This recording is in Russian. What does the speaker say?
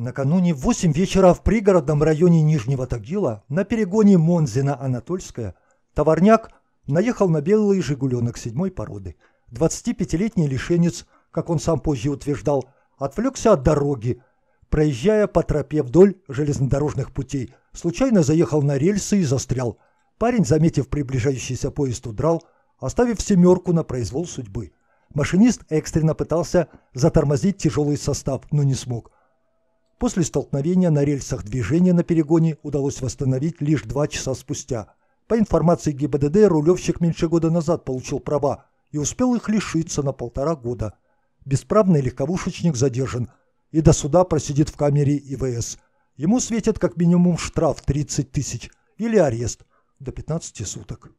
Накануне в 8 вечера в пригородном районе Нижнего Тагила на перегоне Монзина-Анатольская товарняк наехал на белый «Жигуленок» седьмой породы. 25-летний лишенец, как он сам позже утверждал, отвлекся от дороги, проезжая по тропе вдоль железнодорожных путей, случайно заехал на рельсы и застрял. Парень, заметив приближающийся поезд, удрал, оставив «семерку» на произвол судьбы. Машинист экстренно пытался затормозить тяжелый состав, но не смог – После столкновения на рельсах движения на перегоне удалось восстановить лишь два часа спустя. По информации ГИБДД, рулевщик меньше года назад получил права и успел их лишиться на полтора года. Бесправный легковушечник задержан и до суда просидит в камере ИВС. Ему светят как минимум штраф 30 тысяч или арест до 15 суток.